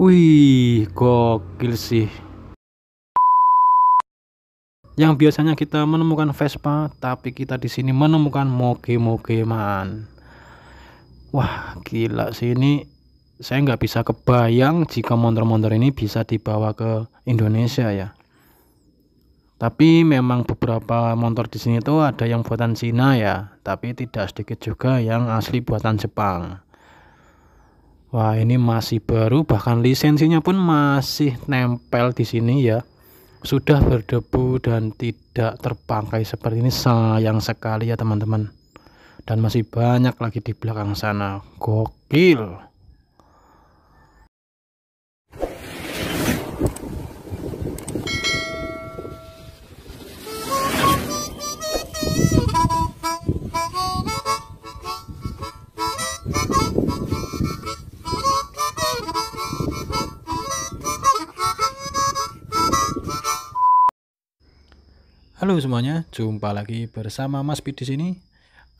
Wih, gokil sih. Yang biasanya kita menemukan Vespa, tapi kita di sini menemukan moge-moge man. Wah, gila sih ini. Saya nggak bisa kebayang jika motor-motor ini bisa dibawa ke Indonesia ya. Tapi memang beberapa motor di sini tuh ada yang buatan Cina ya, tapi tidak sedikit juga yang asli buatan Jepang. Wah, ini masih baru bahkan lisensinya pun masih nempel di sini ya. Sudah berdebu dan tidak terpangkai seperti ini sayang sekali ya teman-teman. Dan masih banyak lagi di belakang sana. Gokil. Halo semuanya, jumpa lagi bersama Mas Pit di sini.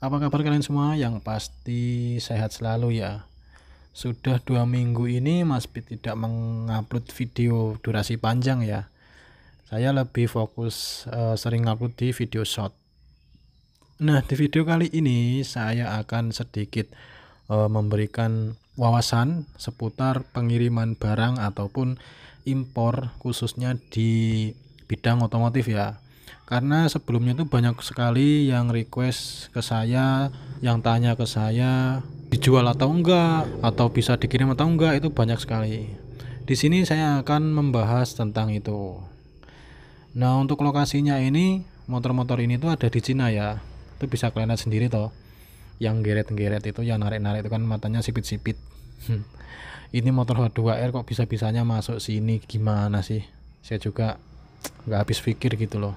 Apa kabar kalian semua? Yang pasti sehat selalu ya. Sudah dua minggu ini Mas Pit tidak mengupload video durasi panjang ya. Saya lebih fokus uh, sering upload di video short. Nah di video kali ini saya akan sedikit uh, memberikan wawasan seputar pengiriman barang ataupun impor khususnya di bidang otomotif ya karena sebelumnya itu banyak sekali yang request ke saya yang tanya ke saya dijual atau enggak atau bisa dikirim atau enggak itu banyak sekali di sini saya akan membahas tentang itu nah untuk lokasinya ini motor-motor ini tuh ada di Cina ya itu bisa kalian lihat sendiri toh yang geret-geret itu yang narik-narik itu kan matanya sipit-sipit ini motor H2R kok bisa-bisanya masuk sini gimana sih saya juga nggak habis pikir gitu loh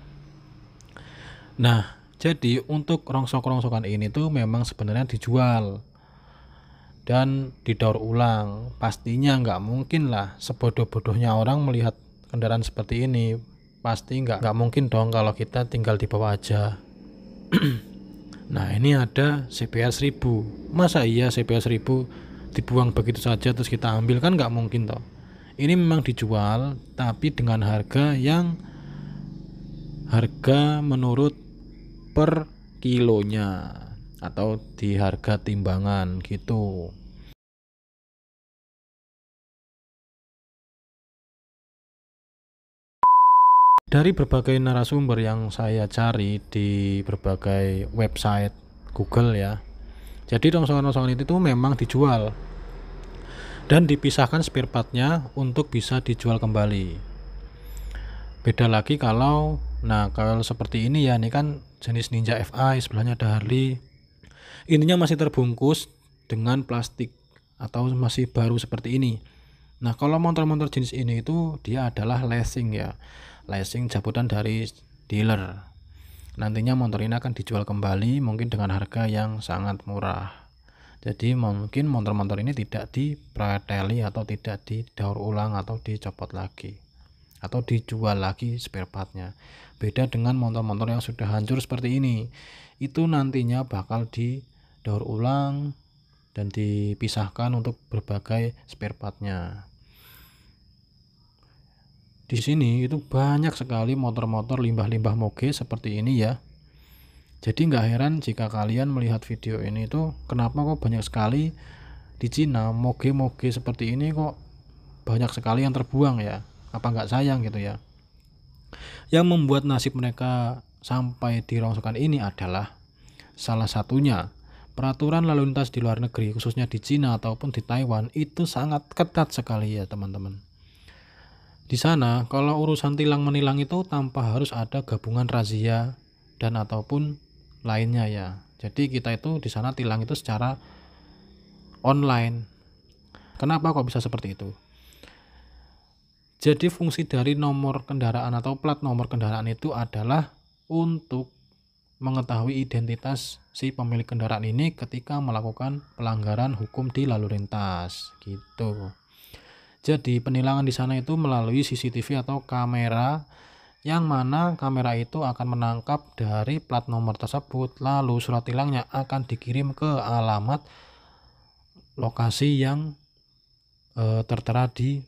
Nah, jadi untuk rongsok-rongsokan ini tuh memang sebenarnya dijual dan didaur ulang. Pastinya nggak mungkin lah sebodoh-bodohnya orang melihat kendaraan seperti ini. Pasti nggak nggak mungkin dong kalau kita tinggal di bawah aja. nah ini ada CBR 1000 masa iya CBR 1000 dibuang begitu saja terus kita ambil kan nggak mungkin toh ini memang dijual tapi dengan harga yang harga menurut per kilonya atau di harga timbangan gitu. Dari berbagai narasumber yang saya cari di berbagai website Google ya. Jadi rongsongan-rongsongan itu tuh memang dijual dan dipisahkan spare partnya untuk bisa dijual kembali. Beda lagi kalau Nah, kalau seperti ini ya, ini kan jenis Ninja FI, sebelahnya ada Harley. Ininya masih terbungkus dengan plastik atau masih baru seperti ini. Nah, kalau motor-motor jenis ini itu dia adalah leasing ya. Leasing jabutan dari dealer. Nantinya motor ini akan dijual kembali mungkin dengan harga yang sangat murah. Jadi mungkin motor-motor ini tidak dipreteli atau tidak didaur ulang atau dicopot lagi atau dijual lagi spare partnya beda dengan motor-motor yang sudah hancur seperti ini itu nantinya bakal didaur ulang dan dipisahkan untuk berbagai spare partnya di sini itu banyak sekali motor-motor limbah-limbah moge seperti ini ya jadi nggak heran jika kalian melihat video ini itu kenapa kok banyak sekali di Cina moge-moge seperti ini kok banyak sekali yang terbuang ya apa nggak sayang gitu ya yang membuat nasib mereka sampai di ini adalah salah satunya peraturan lalu lintas di luar negeri khususnya di Cina ataupun di Taiwan itu sangat ketat sekali ya teman-teman di sana kalau urusan tilang menilang itu tanpa harus ada gabungan razia dan ataupun lainnya ya jadi kita itu di sana tilang itu secara online kenapa kok bisa seperti itu jadi fungsi dari nomor kendaraan atau plat nomor kendaraan itu adalah untuk mengetahui identitas si pemilik kendaraan ini ketika melakukan pelanggaran hukum di lalu lintas gitu. Jadi penilangan di sana itu melalui CCTV atau kamera yang mana kamera itu akan menangkap dari plat nomor tersebut lalu surat tilangnya akan dikirim ke alamat lokasi yang e, tertera di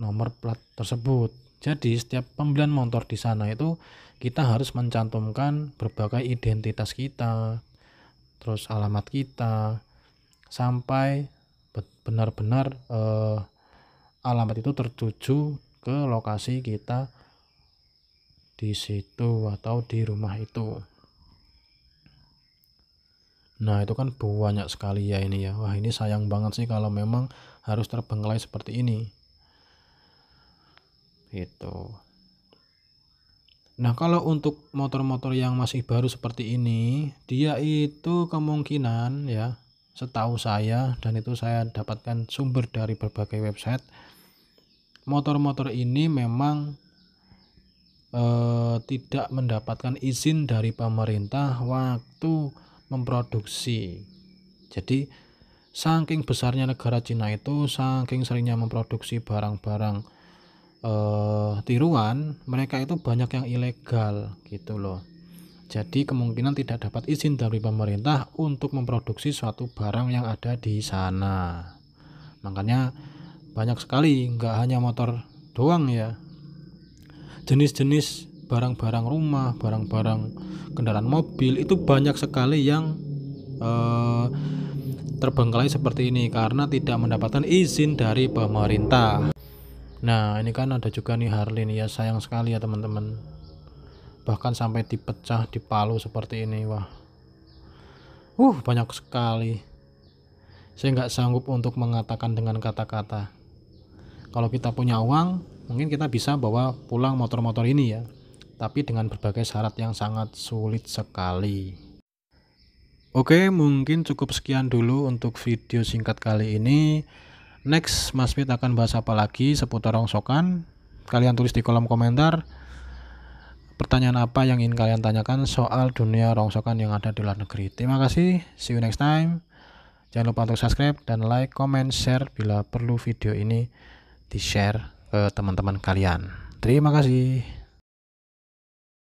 nomor plat tersebut. Jadi setiap pembelian motor di sana itu kita harus mencantumkan berbagai identitas kita, terus alamat kita, sampai benar-benar eh, alamat itu tertuju ke lokasi kita di situ atau di rumah itu. Nah itu kan banyak sekali ya ini ya. Wah ini sayang banget sih kalau memang harus terbengkelai seperti ini. Itu. Nah, kalau untuk motor-motor yang masih baru seperti ini, dia itu kemungkinan ya, setahu saya dan itu saya dapatkan sumber dari berbagai website, motor-motor ini memang eh, tidak mendapatkan izin dari pemerintah waktu memproduksi. Jadi, saking besarnya negara Cina itu, saking seringnya memproduksi barang-barang uh, tiruan mereka itu banyak yang ilegal gitu loh jadi kemungkinan tidak dapat izin dari pemerintah untuk memproduksi suatu barang yang ada di sana makanya banyak sekali nggak hanya motor doang ya jenis-jenis barang-barang rumah barang-barang kendaraan mobil itu banyak sekali yang eh, terbengkalai seperti ini karena tidak mendapatkan izin dari pemerintah Nah, ini kan ada juga nih Harley nih ya, sayang sekali ya teman-teman. Bahkan sampai dipecah, di palu seperti ini, wah. Uh, banyak sekali. Saya nggak sanggup untuk mengatakan dengan kata-kata. Kalau kita punya uang, mungkin kita bisa bawa pulang motor-motor ini ya. Tapi dengan berbagai syarat yang sangat sulit sekali. Oke, mungkin cukup sekian dulu untuk video singkat kali ini. Next, Mas Fit akan bahas apa lagi seputar rongsokan? Kalian tulis di kolom komentar pertanyaan apa yang ingin kalian tanyakan soal dunia rongsokan yang ada di luar negeri. Terima kasih, see you next time. Jangan lupa untuk subscribe dan like, comment, share bila perlu video ini di-share ke teman-teman kalian. Terima kasih.